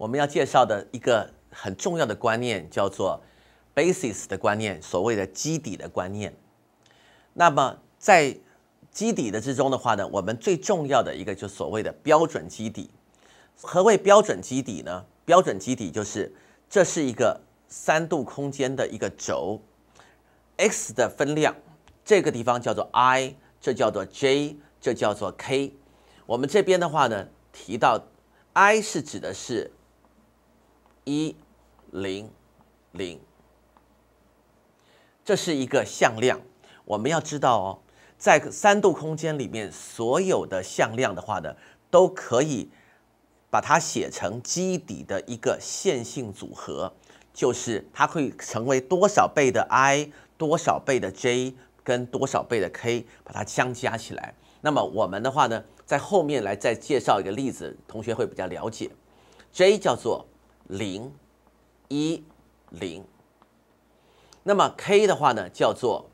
我们要介绍的一个很重要的观念叫做 “basis” 的观念，所谓的基底的观念。那么在基底的之中的话呢，我们最重要的一个就所谓的标准基底。何谓标准基底呢？标准基底就是这是一个三度空间的一个轴，x 的分量，这个地方叫做 i，这叫做 j，这叫做 k。我们这边的话呢，提到 i 是指的是。一零零，这是一个向量。我们要知道哦，在三度空间里面，所有的向量的话呢，都可以把它写成基底的一个线性组合，就是它会成为多少倍的 i，多少倍的 j，跟多少倍的 k 把它相加起来。那么我们的话呢，在后面来再介绍一个例子，同学会比较了解。j 叫做。零，一零。那么 k 的话呢，叫做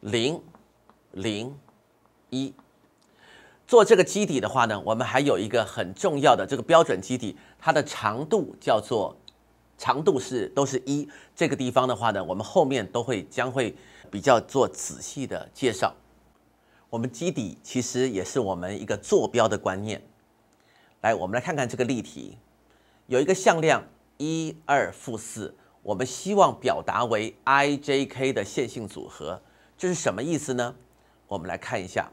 零，零一。做这个基底的话呢，我们还有一个很重要的这个标准基底，它的长度叫做长度是都是一。这个地方的话呢，我们后面都会将会比较做仔细的介绍。我们基底其实也是我们一个坐标的观念。来，我们来看看这个例题。有一个向量一、二、负四，我们希望表达为 ijk 的线性组合，这是什么意思呢？我们来看一下，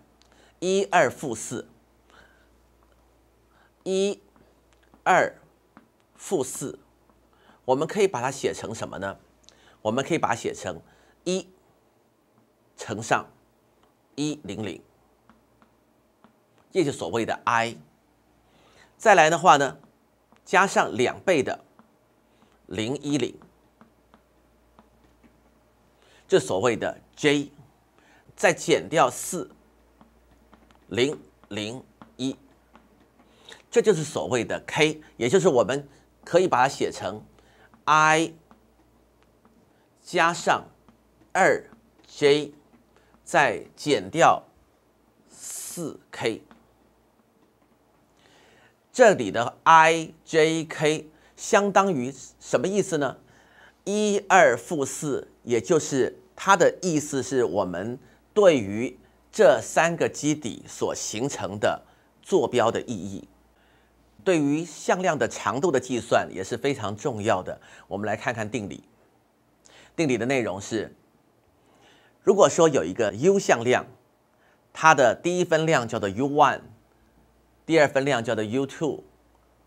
一、二、负四，一、二、负四，我们可以把它写成什么呢？我们可以把它写成一乘上一零零，也就所谓的 i。再来的话呢，加上两倍的零一零，这所谓的 J，再减掉四零零一，这就是所谓的 K，也就是我们可以把它写成 I 加上二 J 再减掉四 K。这里的 i、j、k 相当于什么意思呢？一、二、负四，也就是它的意思是我们对于这三个基底所形成的坐标的意义，对于向量的长度的计算也是非常重要的。我们来看看定理，定理的内容是：如果说有一个 u 向量，它的第一分量叫做 u one。第二分量叫做 u two，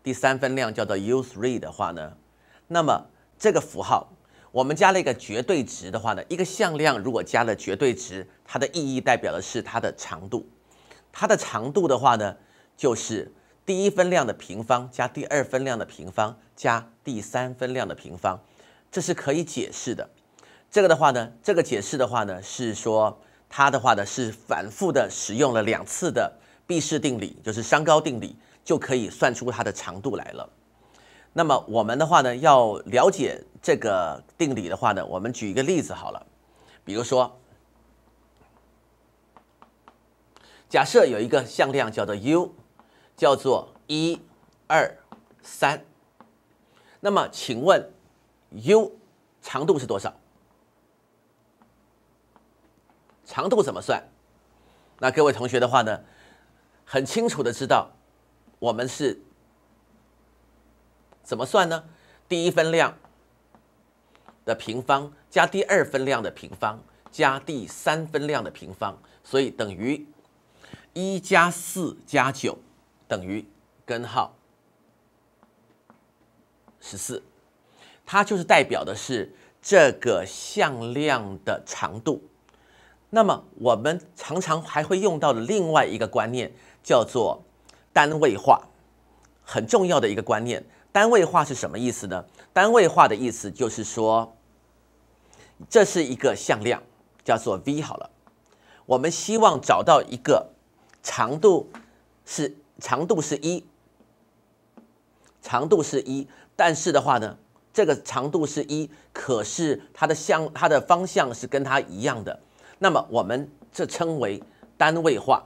第三分量叫做 u three 的话呢，那么这个符号我们加了一个绝对值的话呢，一个向量如果加了绝对值，它的意义代表的是它的长度。它的长度的话呢，就是第一分量的平方加第二分量的平方加第三分量的平方，这是可以解释的。这个的话呢，这个解释的话呢，是说它的话呢是反复的使用了两次的。闭式定理就是商高定理，就可以算出它的长度来了。那么我们的话呢，要了解这个定理的话呢，我们举一个例子好了。比如说，假设有一个向量叫做 u，叫做一、二、三。那么，请问 u 长度是多少？长度怎么算？那各位同学的话呢？很清楚的知道，我们是怎么算呢？第一分量的平方加第二分量的平方加第三分量的平方，所以等于一加四加九等于根号十四，它就是代表的是这个向量的长度。那么我们常常还会用到的另外一个观念。叫做单位化，很重要的一个观念。单位化是什么意思呢？单位化的意思就是说，这是一个向量，叫做 v 好了。我们希望找到一个长度是长度是一，长度是一，但是的话呢，这个长度是一，可是它的向它的方向是跟它一样的。那么我们这称为单位化。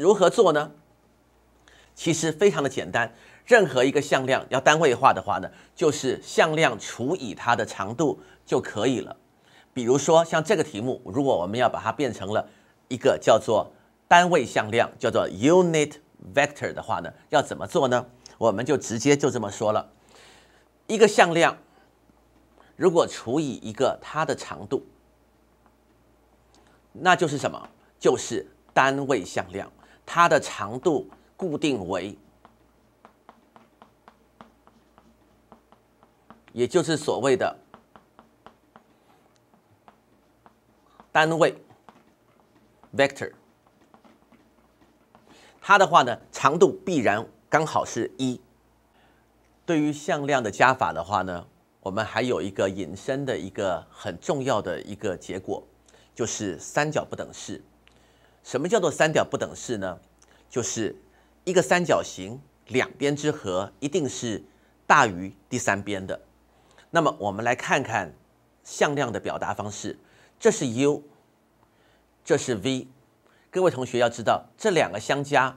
如何做呢？其实非常的简单。任何一个向量要单位化的话呢，就是向量除以它的长度就可以了。比如说像这个题目，如果我们要把它变成了一个叫做单位向量，叫做 unit vector 的话呢，要怎么做呢？我们就直接就这么说了。一个向量如果除以一个它的长度，那就是什么？就是单位向量。它的长度固定为，也就是所谓的单位 vector。它的话呢，长度必然刚好是一。对于向量的加法的话呢，我们还有一个引申的一个很重要的一个结果，就是三角不等式。什么叫做三角不等式呢？就是一个三角形两边之和一定是大于第三边的。那么我们来看看向量的表达方式，这是 u，这是 v。各位同学要知道这两个相加，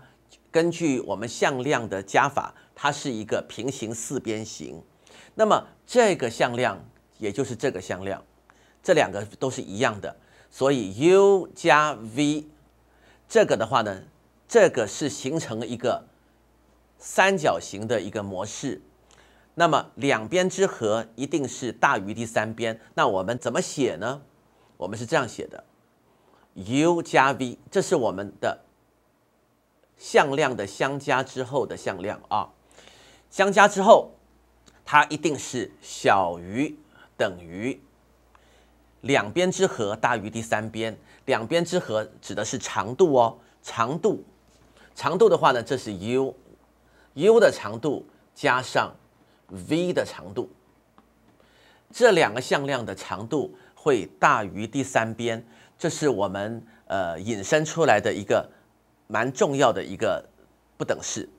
根据我们向量的加法，它是一个平行四边形。那么这个向量也就是这个向量，这两个都是一样的，所以 u 加 v。这个的话呢，这个是形成了一个三角形的一个模式，那么两边之和一定是大于第三边。那我们怎么写呢？我们是这样写的：u 加 v，这是我们的向量的相加之后的向量啊。相加之后，它一定是小于等于两边之和大于第三边。两边之和指的是长度哦，长度，长度的话呢，这是 u，u 的长度加上 v 的长度，这两个向量的长度会大于第三边，这是我们呃引申出来的一个蛮重要的一个不等式。